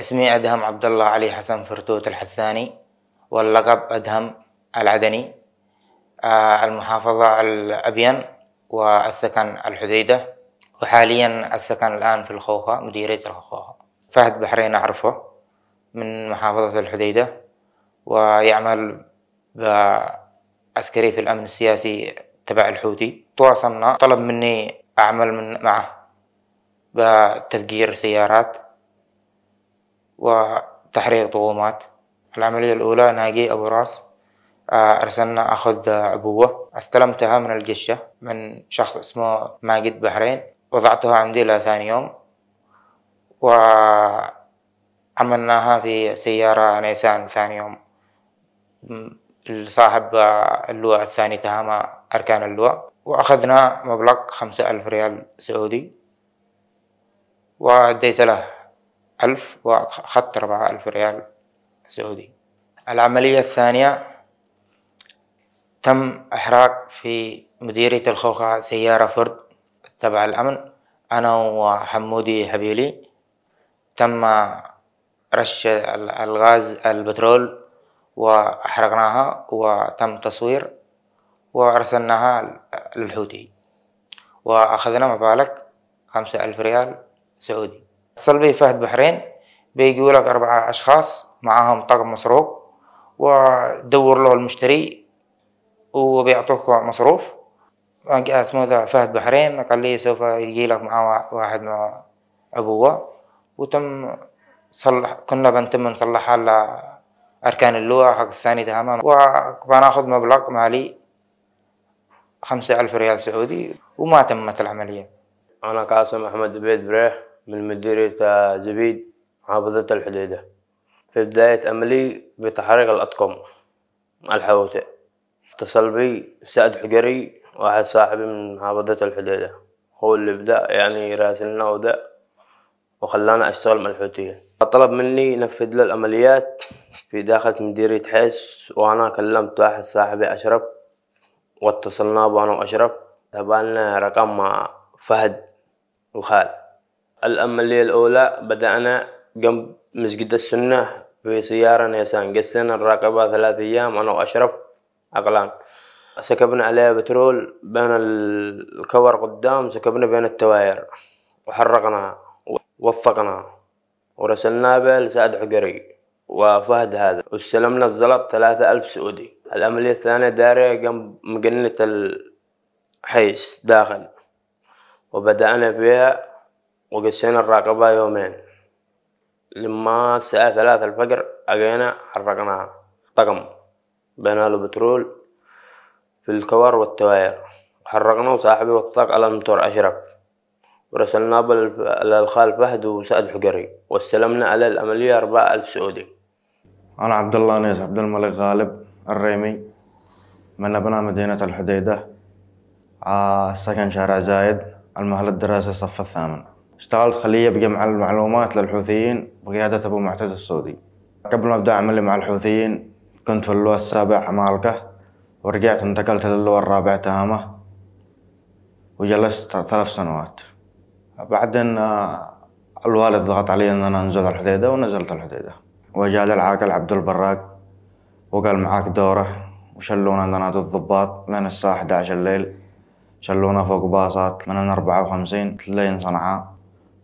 اسمي أدهم عبد الله علي حسن فرتوت الحساني واللقب أدهم العدني آه، المحافظة الأبين والسكن الحديدة وحاليا السكن الآن في الخوخة مديرية الخوخة فهد بحرين أعرفه من محافظة الحديدة ويعمل عسكري في الأمن السياسي تبع الحوثي تواصلنا طلب مني أعمل من معه بتفجير سيارات وتحرير طغومات العملية الأولى ناجي أبو راس آه، أرسلنا أخذ عبوة استلمتها من القشة من شخص اسمه ماجد بحرين وضعتها عندي لثاني يوم وعملناها في سيارة نيسان ثاني يوم صاحب اللواء الثاني تهامة أركان اللواء وأخذنا مبلغ خمسة ألف ريال سعودي وأديت له ألف وأخذت أربعة ألف ريال سعودي العملية الثانية تم إحراق في مديرية الخوخة سيارة فورد تبع الأمن أنا وحمودي هبيلي تم رش الغاز البترول وأحرقناها وتم تصوير وأرسلناها للحوثي وأخذنا مبالغ خمسة ألف ريال سعودي اتصل بي فهد بحرين بيجيوا لك أربعة أشخاص معاهم طقم مصروف ودور له المشتري وبيعطوك مصروف اسمه ذا فهد بحرين قال لي سوف يجي لك معاه واحد من أبوه وتم صلح كنا بنتم نصلحها على أركان اللوحة حق الثاني تماما وبناخذ مبلغ مالي خمسة ألف ريال سعودي وما تمت العملية أنا قاسم أحمد بيت بريح من مديرية زبيد محافظة الحديدة في بداية أملي بتحريق الأطقم الحوتة اتصل بي سعد حجري واحد صاحبي من محافظة الحديدة هو اللي بدأ يعني راسلنا وده وخلانا أشتغل مع الحوثيين طلب مني نفذ له العمليات في داخل مديرية حيس وأنا كلمت واحد صاحبي أشرف واتصلنا بأنا وأشرف تبعنا رقم مع فهد وخال الأملية الأولى بدأنا جنب مسجد السنة في سيارة نيسان قسنا الراقبة ثلاث أيام أنا وأشرف عقلان سكبنا عليها بترول بين الكور قدام سكبنا بين التواير وحرقناها ووفقنا ورسلناها به لسعد حقري وفهد هذا واستلمنا الزلط ثلاثة ألف سعودي العملية الثانية دارية جنب مجنة الحيس داخل وبدأنا فيها وقسينا الرقبة يومين لما الساعة ثلاثة الفجر أجينا حرقناها طقم بنى بترول في الكور والتواير حرقنا وصاحبي على المطور أشرف ورسلناه للخال فهد وسعد حجري واستلمنا على العملية أربعة ألف سعودي أنا عبد الله نيس عبد الملك غالب الريمي من أبناء مدينة الحديدة آه، سكن شارع زايد المهل الدراسي الصف الثامن اشتغلت خلية بجمع المعلومات للحوثيين بقيادة أبو معتز السعودي قبل ما أبدأ عملي مع الحوثيين كنت في اللواء السابع عمالقة ورجعت انتقلت للواء الرابع تهامة وجلست ثلاث سنوات بعدين آه، الوالد ضغط علي ان انا انزل الحديده ونزلت الحديده وجاء العاقل عبد البراق وقال معاك دوره وشلونا لنا الضباط لين الساعه 11 الليل شلونا فوق باصات من 54 لين صنعاء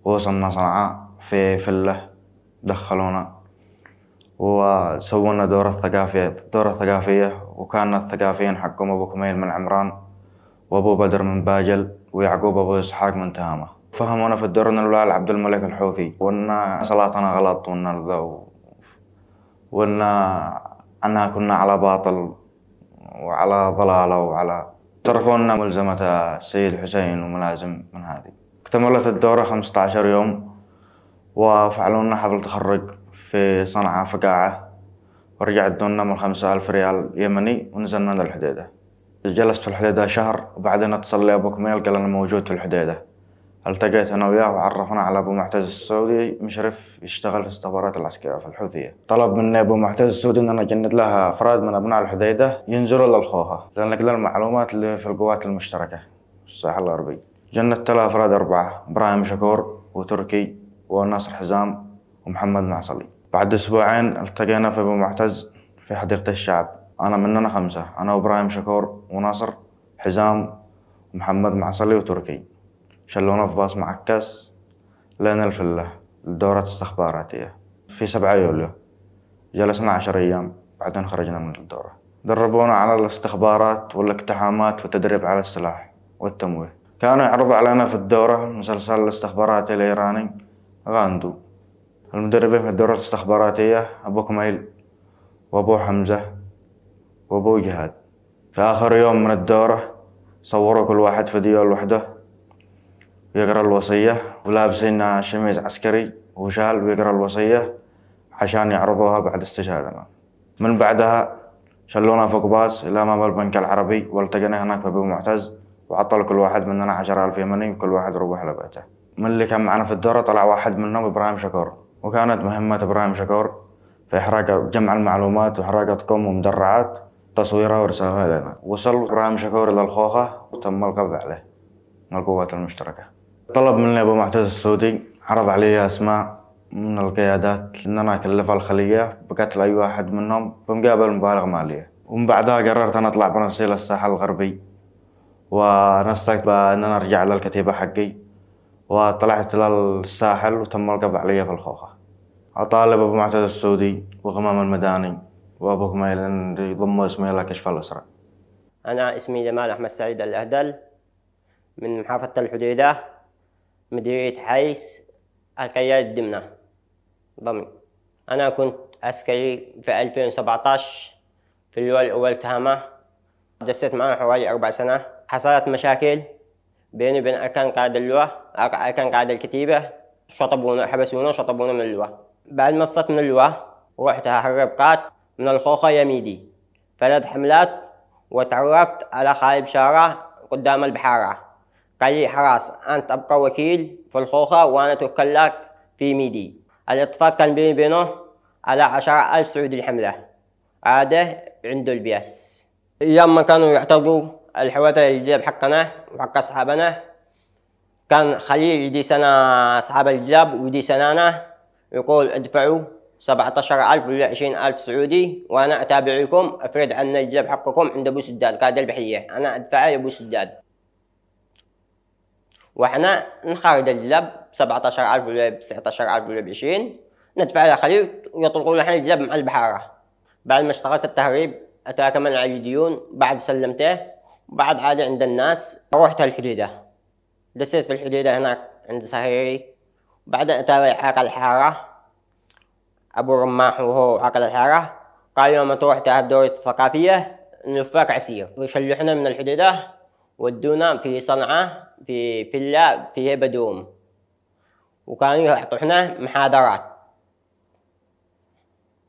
وصلنا صنعاء في فلة دخلونا وسوونا دورة ثقافية دورة ثقافية وكان الثقافيين حقهم أبو كميل من عمران وأبو بدر من باجل ويعقوب أبو إسحاق من تهامة فهمونا في الدورة إن الوال عبد الملك الحوثي وإن صلاتنا غلط وإن ذا وإن أنا كنا على باطل وعلى ضلالة وعلى صرفونا ملزمة السيد حسين وملازم من هذه استمرت الدورة خمسة عشر يوم وفعلوا لنا حفل تخرج في صنعاء فقاعة ورجع دوننا من خمسة ألف ريال يمني ونزلنا للحديدة جلست في الحديدة شهر وبعدين اتصل لي أبو كميل قال أنا موجود في الحديدة التقيت أنا وياه وعرفنا على أبو معتز السعودي مشرف يشتغل في السفارات العسكرية في الحوثية طلب مني أبو معتز السعودي أن أنا أجند لها أفراد من أبناء الحديدة ينزلوا للخوخة لأن كل المعلومات اللي في القوات المشتركة في الساحل الغربي جنة تلا أفراد أربعة إبراهيم شكور وتركي وناصر حزام ومحمد معصلي بعد أسبوعين التقينا في أبو معتز في حديقة الشعب أنا مننا خمسة أنا وإبراهيم شكور وناصر حزام ومحمد معصلي وتركي شلونا في باص معكس لين الفلة لدورة استخباراتية في سبعة يوليو جلسنا عشر أيام بعدين خرجنا من الدورة دربونا على الاستخبارات والاقتحامات والتدريب على السلاح والتمويه كانوا يعرضوا علينا في الدورة مسلسل الاستخبارات الإيراني غاندو المدربين في الدورة الاستخباراتية أبو كميل وأبو حمزة وأبو جهاد في آخر يوم من الدورة صوروا كل واحد فيديو لوحده يقرأ الوصية ولابسين شميز عسكري وشال ويقرأ الوصية عشان يعرضوها بعد استشهادنا من بعدها شلونا فوق باص إلى أمام البنك العربي والتقينا هناك بأبو معتز وعطوا كل واحد مننا 10000 يمني وكل واحد ربح لبعته من اللي كان معنا في الدورة طلع واحد منهم إبراهيم شكور وكانت مهمة إبراهيم شكور في إحراق جمع المعلومات وإحراق كم ومدرعات تصويرها وإرسالها لنا وصل إبراهيم شكور إلى الخوخة وتم القبض عليه من القوات المشتركة طلب مني أبو معتز السعودي عرض علي أسماء من القيادات لأن أنا أكلف الخلية بقتل أي واحد منهم بمقابل مبالغ مالية ومن بعدها قررت أنا أطلع بنفسي للساحل الغربي ونسقت بان انا ارجع للكتيبه حقي وطلعت للساحل وتم القبض علي في الخوخه اطالب ابو معتز السعودي وغمام المداني وابو هميل ان يضموا اسمي الى كشف الاسرى انا اسمي جمال احمد سعيد الاهدل من محافظه الحديده مديريه حيس الكيال الدمنه ضمي انا كنت عسكري في 2017 في اللواء الاول تهامه دست معه حوالي اربع سنه حصلت مشاكل بيني وبين أركان قاعدة اللواء أركان قاعدة الكتيبة شطبونا حبسونا شطبونا من اللواء بعد ما فصلت من اللواء رحت أهرب قات من الخوخة يميدي ثلاث حملات وتعرفت على خايب شارع قدام البحارة قال لي حراس أنت أبقى وكيل في الخوخة وأنا أتوكل لك في ميدي الاتفاق كان بيني وبينه على عشرة ألف سعودي الحملة عادة عنده البياس أيام ما كانوا يحتضوا اللي جاب حقنا وحق أصحابنا كان خليل يدي سنة أصحاب الجلاب ويدي سنانا يقول ادفعوا سبعة عشر ألف ولا عشرين ألف سعودي وأنا أتابع لكم أفرد عن الجلاب حقكم عند أبو سداد كاد البحرية أنا أدفع لأبو سداد وإحنا نخرج الجلاب سبعة عشر ألف ولا بتسعة عشر ألف ولا بعشرين ندفع لخليل ويطلقوا لنا الجلاب مع البحارة بعد ما اشتغلت التهريب أتاكمل على الديون بعد سلمته بعد عادي عند الناس روحت الحديدة دسيت في الحديدة هناك عند صهيري بعدين أتابع عقل الحارة أبو رماح وهو عقل الحارة قال يوم تروح تأهب دورة ثقافية نفاك عسير وشلحنا من الحديدة ودونا في صنعاء في فيلا فيها دوم وكانوا يعطونا محاضرات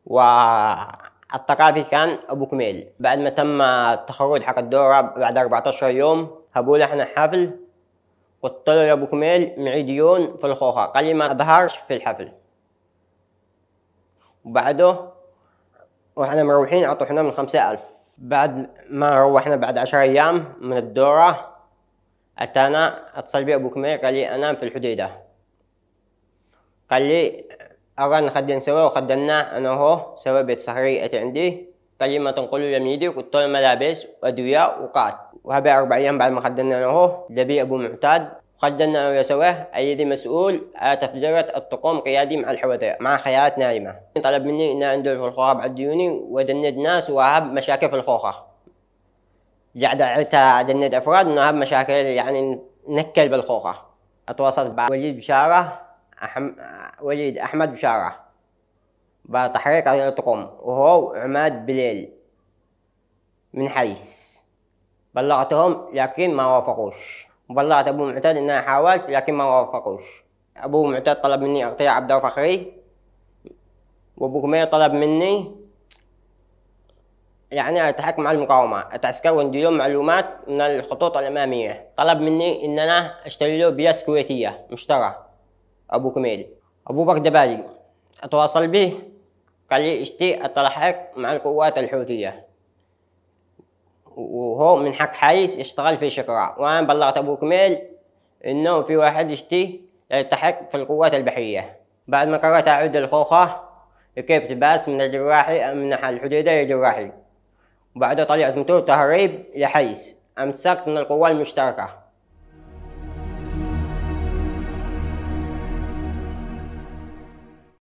و الثقافي كان ابو كميل بعد ما تم التخرج حق الدورة بعد 14 يوم هبوا احنا حفل قلت له يا ابو كميل معيديون في الخوخة قال لي ما اظهرش في الحفل وبعده واحنا مروحين عطوا حنا من خمسة ألف بعد ما روحنا بعد عشر أيام من الدورة أتانا اتصل بي أبو كميل قال لي أنام في الحديدة قال لي أرانا خدنا سوا وخدنا أنا هو سوا بيت سهرية عندي كلمة تنقل لميدي وكتر ملابس وأدوية وقات وهبا أربع أيام بعد ما خدنا أنا هو دبي أبو معتاد خدنا أنا سواه أيدي مسؤول على تفجيرة الطقم قيادي مع الحوادث مع خيارات نايمة طلب مني إن أندل في الخوخة بعد ديوني ودند ناس وهب مشاكل في الخوخة جعد عدت دند أفراد إنه هب مشاكل يعني نكل بالخوخة أتواصلت مع وليد بشارة أحم... وليد أحمد بشارة بتحريك الأطقم وهو عماد بليل من حيس بلغتهم لكن ما وافقوش بلغت أبو معتاد إني حاولت لكن ما وافقوش أبو معتاد طلب مني أغطية عبد فخري وأبو كمية طلب مني يعني أتحكم مع المقاومة وندي لهم معلومات من الخطوط الأمامية طلب مني إن أنا أشتري له بياس كويتية مشترى أبو كميل أبو بكر دبالي أتواصل به قال لي اشتي أتلحق مع القوات الحوثية وهو من حق حايس يشتغل في شقراء وأنا بلغت أبو كميل إنه في واحد اشتي يلتحق في القوات البحرية بعد ما قررت أعود الخوخة ركبت تباس من الجراحي من الحديدة للجراحي وبعدها طلعت متور تهريب لحيس امتسكت من القوة المشتركة